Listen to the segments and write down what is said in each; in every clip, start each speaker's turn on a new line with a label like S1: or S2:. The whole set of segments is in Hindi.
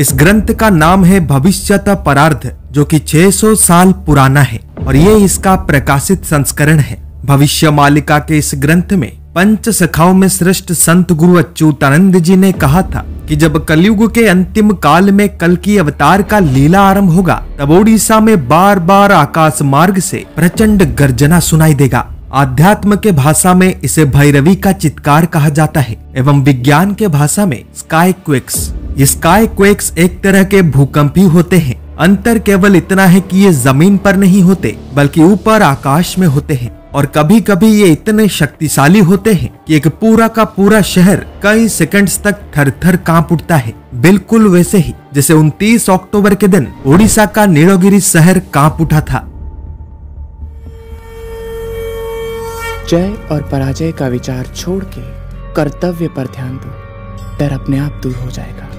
S1: इस ग्रंथ का नाम है भविष्यत परार्थ जो कि 600 साल पुराना है और ये इसका प्रकाशित संस्करण है भविष्य मालिका के इस ग्रंथ में पंच सखाओं में श्रेष्ठ संत गुरु अच्युतानंद जी ने कहा था कि जब कलयुग के अंतिम काल में कल की अवतार का लीला आरंभ होगा तब ओडिशा में बार बार आकाश मार्ग से प्रचंड गर्जना सुनाई देगा आध्यात्म के भाषा में इसे भैरवी का चित्कार कहा जाता है एवं विज्ञान के भाषा में स्काई क्विक्स स्काई क्वेक्स एक तरह के भूकंप ही होते हैं अंतर केवल इतना है कि ये जमीन पर नहीं होते बल्कि ऊपर आकाश में होते हैं और कभी कभी ये इतने शक्तिशाली होते हैं कि एक पूरा का पूरा शहर कई सेकंड्स तक थर थर कांप उठता है बिल्कुल वैसे ही जैसे 29 अक्टूबर के दिन ओडिशा का नीलोगिरी शहर कांप उठा था जय और पराजय का विचार छोड़ के कर्तव्य पर ध्यान दो डर अपने आप दूर हो जाएगा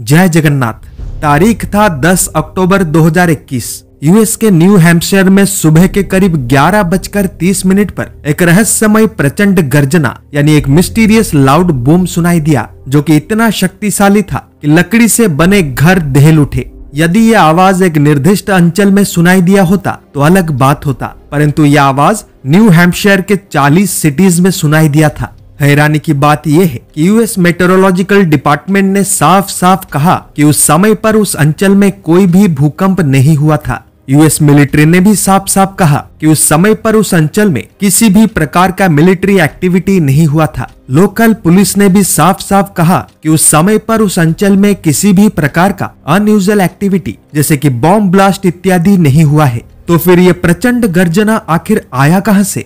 S1: जय जगन्नाथ तारीख था 10 अक्टूबर 2021 यूएस के न्यू हैम्पशायर में सुबह के करीब ग्यारह बजकर तीस मिनट पर एक रहस्यमय प्रचंड गर्जना यानी एक मिस्टीरियस लाउड बूम सुनाई दिया जो कि इतना शक्तिशाली था कि लकड़ी से बने घर दहल उठे यदि यह आवाज एक निर्दिष्ट अंचल में सुनाई दिया होता तो अलग बात होता परंतु यह आवाज न्यू हैम्पशायर के 40 सिटीज में सुनाई दिया था हैरानी की बात यह है कि यूएस मेट्रोलॉजिकल डिपार्टमेंट ने साफ साफ कहा कि उस समय पर उस अंचल में कोई भी भूकंप नहीं हुआ था यूएस मिलिट्री ने भी साफ साफ कहा कि उस समय पर उस अंचल में किसी भी प्रकार का मिलिट्री एक्टिविटी नहीं हुआ था लोकल पुलिस ने भी साफ साफ कहा कि उस समय पर उस अंचल में किसी भी प्रकार का अनयूजल एक्टिविटी जैसे कि बॉम्ब ब्लास्ट इत्यादि नहीं हुआ है तो फिर ये प्रचंड गर्जना आखिर आया कहां से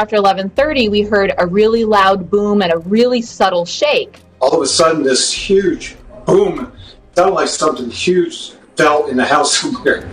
S1: After 11:30, we heard a really loud boom and a really subtle shake. All of a sudden, this huge boom sounded like something huge fell in the house somewhere.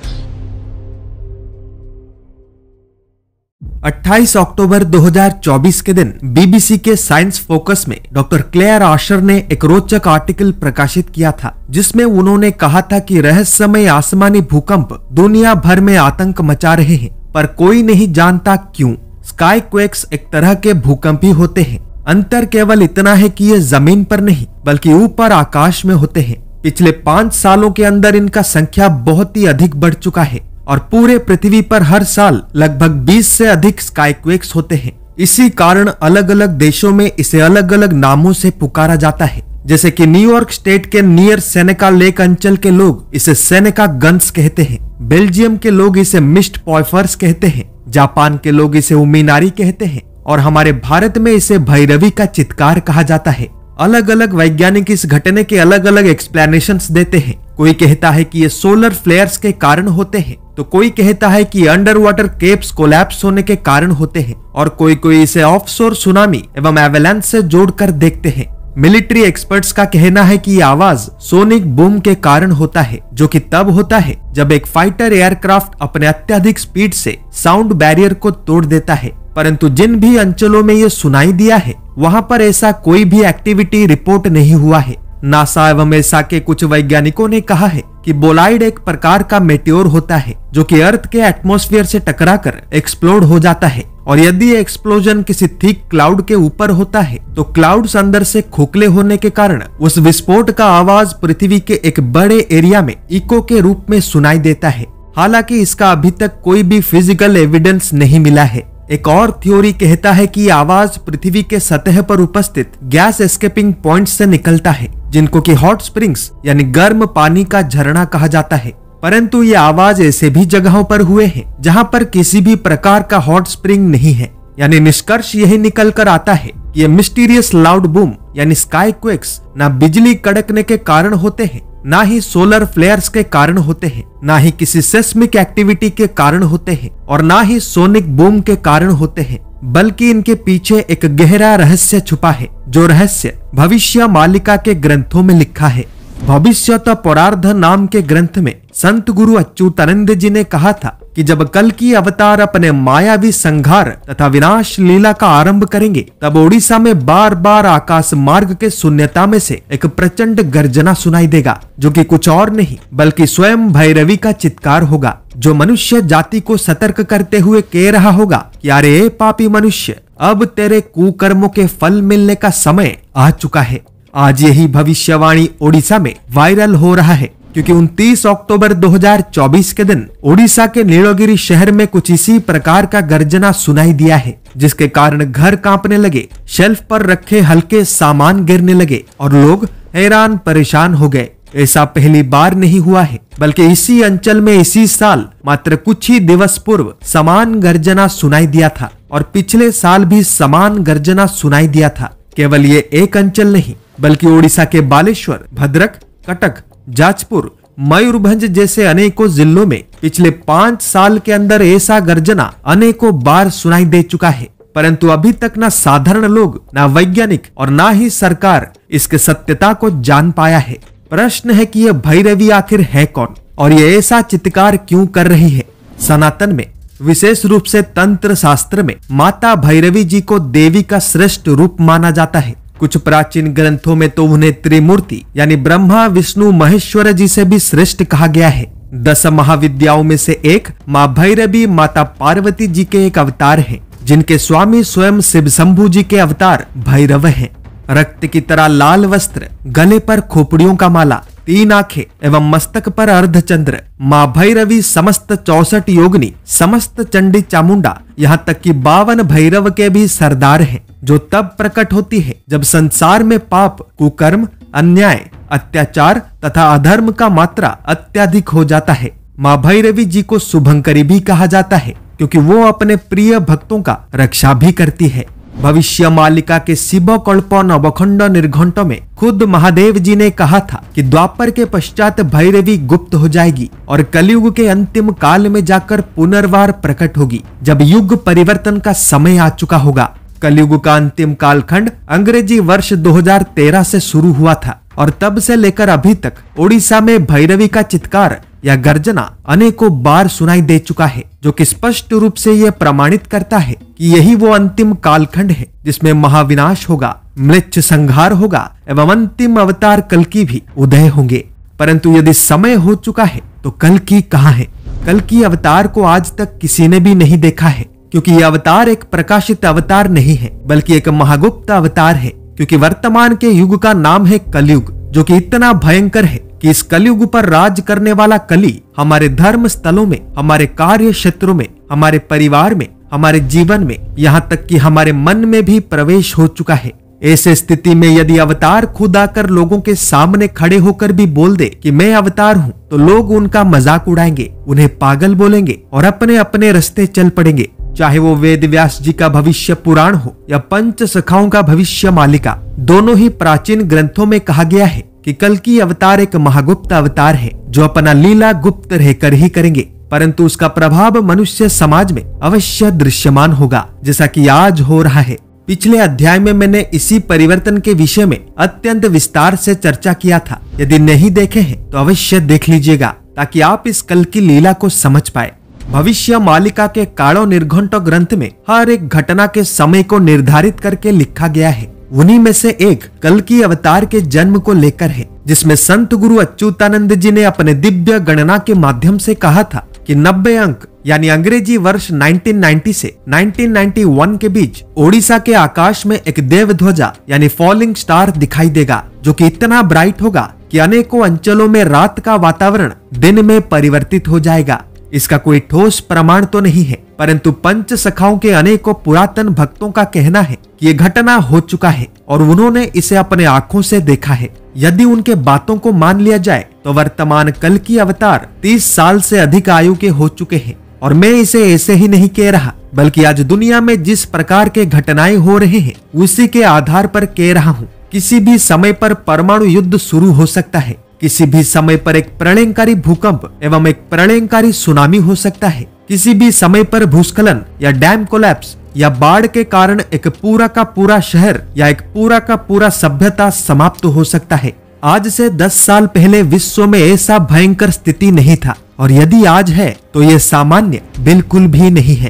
S1: 28 अक्टूबर 2024 के दिन बीबीसी के साइंस फोकस में डॉक्टर क्लेयर आशर ने एक रोचक आर्टिकल प्रकाशित किया था जिसमें उन्होंने कहा था कि रहस्यमय आसमानी भूकंप दुनिया भर में आतंक मचा रहे हैं पर कोई नहीं जानता क्यों स्काई क्वेक्स एक तरह के भूकंप ही होते हैं अंतर केवल इतना है कि ये जमीन पर नहीं बल्कि ऊपर आकाश में होते हैं पिछले पाँच सालों के अंदर इनका संख्या बहुत ही अधिक बढ़ चुका है और पूरे पृथ्वी पर हर साल लगभग 20 से अधिक स्काईक्वेक्स होते हैं इसी कारण अलग अलग देशों में इसे अलग अलग नामों से पुकारा जाता है जैसे कि न्यूयॉर्क स्टेट के नियर सेनेका लेक अंचल के लोग इसे सेनेका गन्स कहते हैं बेल्जियम के लोग इसे मिस्ट पॉयफर्स कहते हैं जापान के लोग इसे उमीनारी कहते हैं और हमारे भारत में इसे भैरवी का चित्कार कहा जाता है अलग अलग वैज्ञानिक इस घटने के अलग अलग एक्सप्लेनेशन देते हैं कोई कहता है कि ये सोलर फ्लेयर्स के कारण होते हैं तो कोई कहता है कि अंडर वाटर केप्स कोलैप्स होने के कारण होते हैं और कोई कोई इसे ऑफशोर सुनामी एवं एवेलेंस से जोड़कर देखते हैं मिलिट्री एक्सपर्ट्स का कहना है कि आवाज सोनिक बूम के कारण होता है जो कि तब होता है जब एक फाइटर एयरक्राफ्ट अपने अत्यधिक स्पीड से साउंड बैरियर को तोड़ देता है परंतु जिन भी अंचलों में ये सुनाई दिया है वहाँ पर ऐसा कोई भी एक्टिविटी रिपोर्ट नहीं हुआ है नासा एवं ऐसा के कुछ वैज्ञानिकों ने कहा है कि बोलाइड एक प्रकार का मेट्योर होता है जो कि अर्थ के एटमॉस्फेयर से टकराकर एक्सप्लोड हो जाता है और यदि एक्सप्लोजन किसी थिक क्लाउड के ऊपर होता है तो क्लाउड अंदर से खोखले होने के कारण उस विस्फोट का आवाज पृथ्वी के एक बड़े एरिया में इको के रूप में सुनाई देता है हालांकि इसका अभी तक कोई भी फिजिकल एविडेंस नहीं मिला है एक और थ्योरी कहता है कि आवाज पृथ्वी के सतह पर उपस्थित गैस एस्केपिंग पॉइंट से निकलता है जिनको कि हॉट स्प्रिंग्स यानी गर्म पानी का झरना कहा जाता है परंतु ये आवाज ऐसे भी जगहों पर हुए हैं जहाँ पर किसी भी प्रकार का हॉट स्प्रिंग नहीं है यानी निष्कर्ष यही निकल कर आता है कि ये मिस्टीरियस लाउड बूम यानी स्काई क्वेक्स न बिजली कड़कने के कारण होते हैं ना ही सोलर फ्लेयर्स के कारण होते हैं ना ही किसी सेस्मिक एक्टिविटी के कारण होते हैं और ना ही सोनिक बूम के कारण होते हैं बल्कि इनके पीछे एक गहरा रहस्य छुपा है जो रहस्य भविष्य मालिका के ग्रंथों में लिखा है भविष्यत परार्ध नाम के ग्रंथ में संत गुरु अच्युतानंद जी ने कहा था कि जब कल की अवतार अपने मायावी संघार तथा विनाश लीला का आरंभ करेंगे तब ओडिशा में बार बार आकाश मार्ग के शून्यता में से एक प्रचंड गर्जना सुनाई देगा जो कि कुछ और नहीं बल्कि स्वयं भैरवी का चित्कार होगा जो मनुष्य जाति को सतर्क करते हुए कह रहा होगा कि अरे पापी मनुष्य अब तेरे कुकर्मों के फल मिलने का समय आ चुका है आज यही भविष्यवाणी ओडिशा में वायरल हो रहा है क्योंकि 29 अक्टूबर 2024 के दिन ओडिशा के नीलोगिरी शहर में कुछ इसी प्रकार का गर्जना सुनाई दिया है जिसके कारण घर कांपने लगे शेल्फ पर रखे हल्के सामान गिरने लगे और लोग हैरान परेशान हो गए ऐसा पहली बार नहीं हुआ है बल्कि इसी अंचल में इसी साल मात्र कुछ ही दिवस पूर्व समान गर्जना सुनाई दिया था और पिछले साल भी समान गर्जना सुनाई दिया था केवल ये एक अंचल नहीं बल्कि ओडिशा के बालेश्वर भद्रक कटक जाजपुर मयूरभंज जैसे अनेकों जिलों में पिछले पाँच साल के अंदर ऐसा गर्जना अनेकों बार सुनाई दे चुका है परंतु अभी तक ना साधारण लोग ना वैज्ञानिक और ना ही सरकार इसके सत्यता को जान पाया है प्रश्न है कि यह भैरवी आखिर है कौन और ये ऐसा चित्कार क्यों कर रही है सनातन में विशेष रूप से तंत्र शास्त्र में माता भैरवी जी को देवी का श्रेष्ठ रूप माना जाता है कुछ प्राचीन ग्रंथों में तो उन्हें त्रिमूर्ति यानी ब्रह्मा विष्णु महेश्वर जी से भी श्रेष्ठ कहा गया है दस महाविद्याओं में से एक माँ भैरवी माता पार्वती जी के एक अवतार है जिनके स्वामी स्वयं शिव शंभु जी के अवतार भैरव हैं। रक्त की तरह लाल वस्त्र गले पर खोपड़ियों का माला तीन आंखें एवं मस्तक पर अर्धचंद्र माँ भैरवी समस्त चौसठ योगनी समस्त चंडी चामुंडा यहाँ तक कि बावन भैरव के भी सरदार हैं जो तब प्रकट होती है जब संसार में पाप कुकर्म अन्याय अत्याचार तथा अधर्म का मात्रा अत्याधिक हो जाता है माँ भैरवी जी को शुभंकरी भी कहा जाता है क्योंकि वो अपने प्रिय भक्तों का रक्षा भी करती है भविष्य मालिका के शिव कल्प नवखंड निर्घंट में खुद महादेव जी ने कहा था कि द्वापर के पश्चात भैरवी गुप्त हो जाएगी और कलयुग के अंतिम काल में जाकर पुनर्वार प्रकट होगी जब युग परिवर्तन का समय आ चुका होगा कलयुग का अंतिम कालखंड अंग्रेजी वर्ष 2013 से शुरू हुआ था और तब से लेकर अभी तक ओडिशा में भैरवी का चित्कार या गर्जना अनेकों बार सुनाई दे चुका है जो कि स्पष्ट रूप से यह प्रमाणित करता है कि यही वो अंतिम कालखंड है जिसमें महाविनाश होगा मृत संहार होगा एवं अंतिम अवतार कल की भी उदय होंगे परंतु यदि समय हो चुका है तो कल की कहाँ है कल की अवतार को आज तक किसी ने भी नहीं देखा है क्योंकि ये अवतार एक प्रकाशित अवतार नहीं है बल्कि एक महागुप्त अवतार है क्योंकि वर्तमान के युग का नाम है कलयुग जो कि इतना भयंकर है कि इस कलयुग पर राज करने वाला कली हमारे धर्म स्थलों में हमारे कार्य क्षेत्रों में हमारे परिवार में हमारे जीवन में यहाँ तक कि हमारे मन में भी प्रवेश हो चुका है ऐसे स्थिति में यदि अवतार खुद आकर लोगों के सामने खड़े होकर भी बोल दे कि मैं अवतार हूँ तो लोग उनका मजाक उड़ाएंगे उन्हें पागल बोलेंगे और अपने अपने रास्ते चल पड़ेंगे चाहे वो वेद व्यास जी का भविष्य पुराण हो या पंच सखाओं का भविष्य मालिका दोनों ही प्राचीन ग्रंथों में कहा गया है कि कल की अवतार एक महागुप्त अवतार है जो अपना लीला गुप्त रहकर ही करेंगे परंतु उसका प्रभाव मनुष्य समाज में अवश्य दृश्यमान होगा जैसा कि आज हो रहा है पिछले अध्याय में मैंने इसी परिवर्तन के विषय में अत्यंत विस्तार से चर्चा किया था यदि नहीं देखे हैं तो अवश्य देख लीजिएगा ताकि आप इस कल की लीला को समझ पाए भविष्य मालिका के काड़ो निर्घंटो ग्रंथ में हर एक घटना के समय को निर्धारित करके लिखा गया है उन्हीं में से एक कल की अवतार के जन्म को लेकर है जिसमें संत गुरु अच्युतानंद जी ने अपने दिव्य गणना के माध्यम से कहा था कि 90 अंक यानी अंग्रेजी वर्ष 1990 से 1991 के बीच ओडिशा के आकाश में एक देव ध्वजा यानी फॉलिंग स्टार दिखाई देगा जो कि इतना ब्राइट होगा कि अनेकों अंचलों में रात का वातावरण दिन में परिवर्तित हो जाएगा इसका कोई ठोस प्रमाण तो नहीं है परंतु पंच सखाओं के अनेकों पुरातन भक्तों का कहना है कि ये घटना हो चुका है और उन्होंने इसे अपने आंखों से देखा है यदि उनके बातों को मान लिया जाए तो वर्तमान कल की अवतार 30 साल से अधिक आयु के हो चुके हैं और मैं इसे ऐसे ही नहीं कह रहा बल्कि आज दुनिया में जिस प्रकार के घटनाएं हो रहे हैं उसी के आधार पर कह रहा हूँ किसी भी समय पर परमाणु युद्ध शुरू हो सकता है किसी भी समय पर एक प्रलयकारी भूकंप एवं एक प्रलयकारी सुनामी हो सकता है किसी भी समय पर भूस्खलन या डैम कोलैप्स या बाढ़ के कारण एक पूरा का पूरा शहर या एक पूरा का पूरा सभ्यता समाप्त हो सकता है आज से 10 साल पहले विश्व में ऐसा भयंकर स्थिति नहीं था और यदि आज है तो ये सामान्य बिल्कुल भी नहीं है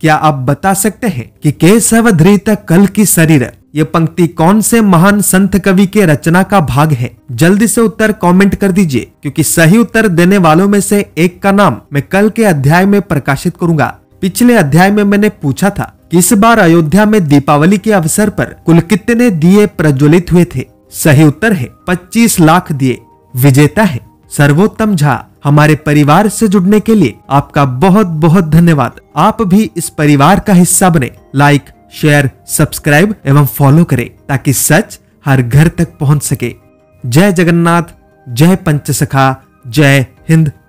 S1: क्या आप बता सकते हैं कि केशव धृत कल की शरीर ये पंक्ति कौन से महान संत कवि के रचना का भाग है जल्दी से उत्तर कमेंट कर दीजिए क्योंकि सही उत्तर देने वालों में से एक का नाम मैं कल के अध्याय में प्रकाशित करूंगा पिछले अध्याय में मैंने पूछा था कि इस बार अयोध्या में दीपावली के अवसर पर कुल कितने दिए प्रज्वलित हुए थे सही उत्तर है पच्चीस लाख दिए विजेता है सर्वोत्तम झा हमारे परिवार से जुड़ने के लिए आपका बहुत बहुत धन्यवाद आप भी इस परिवार का हिस्सा बने लाइक शेयर सब्सक्राइब एवं फॉलो करें ताकि सच हर घर तक पहुंच सके जय जगन्नाथ जय पंचसखा जय हिंद